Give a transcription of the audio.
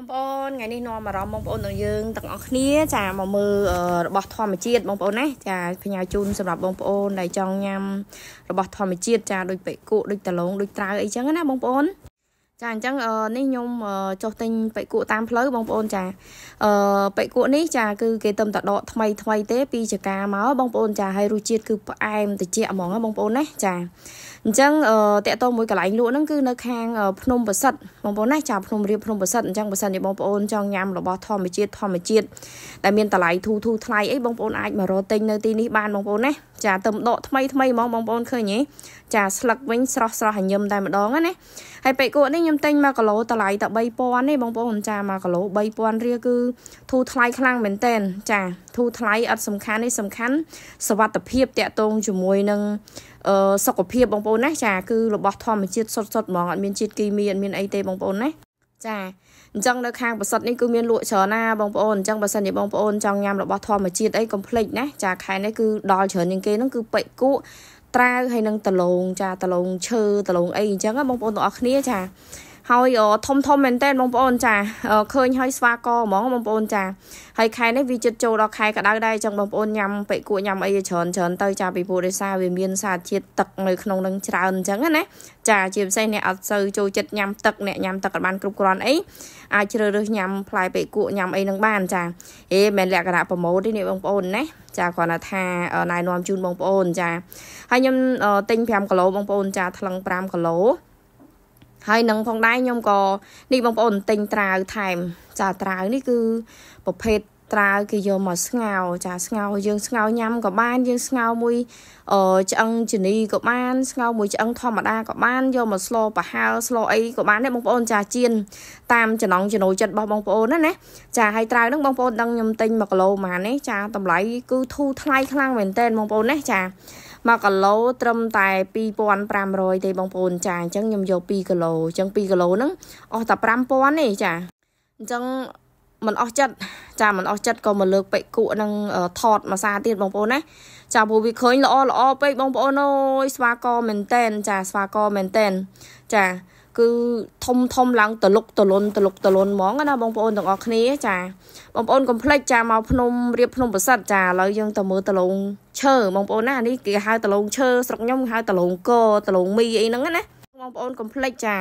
បងប្អូនថ្ងៃនេះនាំអារម្មណ៍បងប្អូនរបស់យើងទាំងអស់គ្នាចាមកមើលរបស់ធម្មជាតិបងប្អូនណាចាផ្ញើជូនសម្រាប់បងប្អូនដែលចង់ញ៉ាំរបស់ធម្មជាតិចាដូចបេកក់ដូចតឡូងដូចត្រាវអីចឹងណាបងប្អូន ចាអញ្ចឹងនេះខ្ញុំចុះទិញបេកក់តាមផ្លូវបងប្អូនចាអឺបេកក់នេះចាគឺគេទំតដកថ្មីថ្មីទេពីចកាមកបងប្អូនចាហើយរសជាតិគឺផ្អែមត្រជាក់ហ្មងបងប្អូនណាចាអញ្ចឹងតកតមួយកន្លែងលក់ហ្នឹងគឺនៅខាងភ្នំប្រសិទ្ធបងប្អូនណាចាំភ្នំរៀបភ្នំប្រសិទ្ធអញ្ចឹងបើសិនជាបងប្អូនចង់ញ៉ាំរបស់ធម្មជាតិធម្មជាតិដែលមានតម្លៃធូរធូរថ្លៃអីបងប្អូនអាចមករកទិញនៅទីនេះបានបងប្អូនណាចាទៅដកថ្មីថ្មីហ្មងបងប្អូនឃើញទេចាស្លឹកវិញស្រស់ស្រស់ញញឹមតែម្ដងណាហើយពេកគក់នេះខ្ញុំទិញ1គីឡូតម្លៃតែ3000ទេបងប្អូនចា1គីឡូ3000រៀលគឺធូរថ្លៃខ្លាំងមែនតែនចាធូរថ្លៃអត់សំខាន់ទេសំខាន់សវត្ថភាពតាក់ទងជាមួយនឹងសុខភាពបងប្អូនណាចាគឺរបស់ធម្មជាតិសុទ្ធសុទ្ធហ្មងអត់មានជាតិគីមីអត់មានអីទេបងប្អូនណាចាអញ្ចឹងនៅខាងប្រសិទ្ធនេះគឺមានលក់ច្រើនណាបងប្អូនអញ្ចឹងបើសិនជាបងប្អូន ចង់ញ៉ាំរបស់ធម្មជាតិអីកុំភ្លេចណាចាខែនេះគឺដល់ច្រើនជាងគេហ្នឹងគឺបេកគក់ត្រាវហើយនឹងតលងចាតលងឈើតលងអីអញ្ចឹងបងប្អូនទាំងអស់គ្នាចាហើយធំធំមែនតើបងប្អូនចាឃើញហើយស្វាកហ្មងបងប្អូនចាហើយខែនេះវាជិតចូលដល់ខែក្តៅដែរអញ្ចឹងបងប្អូនញ៉ាំពេកគក់ញ៉ាំអីច្រើនច្រើនទៅចាពីព្រោះដោយសារវាមានសារជាតិទឹកនៅក្នុងនឹងច្រើនអញ្ចឹងណាចាជាពិសេសអ្នកអត់សូវចូលចិត្តញ៉ាំទឹកអ្នកញ៉ាំទឹកបានគ្រប់គ្រាន់អីអាចជ្រើសរើសញ៉ាំផ្លែពេកគក់ញ៉ាំអីនឹងបានចាហេមិនលក្ខណៈប្រម៉ូទទេនេះបងប្អូនណាចាគ្រាន់តែថាណែនាំជូនបងប្អូនចាហើយខ្ញុំទិញ5គីឡូបងប្អូនចាថ្លឹង5គីឡូហើយនឹងផងដែរខ្ញុំក៏នេះបងប្អូនទិញត្រាវថែមចាត្រាវនេះគឺប្រភេទត្រាវគេយកមកស្ងោចាស្ងោយើងស្ងោញ៉ាំក៏បានយើងស្ងោមួយអឺឆ្អឹងជនីក៏បានស្ងោមួយឆ្អឹងធម្មតាក៏បានយកមកស្លប្រហើស្លអីក៏បានដែរបងប្អូនចាជៀនតាមចំណងចំណូលចិត្តរបស់បងប្អូនណាណាចាហើយត្រាវហ្នឹងបងប្អូនដឹងខ្ញុំទិញ1គីឡូប៉ុន្មានទេចាតម្លៃគឺធូរថ្លៃខ្លាំងមែនតើបងប្អូនណាចា1គីឡូត្រឹមតែ2500ទេបងប្អូន ចាអញ្ចឹងខ្ញុំយក2គីឡូអញ្ចឹង2គីឡូហ្នឹងអស់តែ5000ទេចាអញ្ចឹងមិនអស់ចិត្តចាមិនអស់ចិត្តក៏មកលើកពេកគក់នឹងថតមួយសាទៀតបងប្អូនណាចាព្រោះវាឃើញល្អល្អពេកបងប្អូនអើយស្វាកមែនតែនចាស្វាកមែនតែនចាគឺធំធំឡើងតលុកតលុនតលុកតលុនហ្មងណាបងប្អូនទាំងអស់គ្នាចាបងប្អូនកុំភ្លេចចាមកភ្នំរៀបភ្នំប្រសិទ្ធចាឥឡូវយើងទៅមើលតលងឈើបងប្អូនណានេះគេហៅតលងឈើស្រុកខ្ញុំហៅតលងក តលងមីអីហ្នឹងណាបងប្អូនកុំភ្លេចចា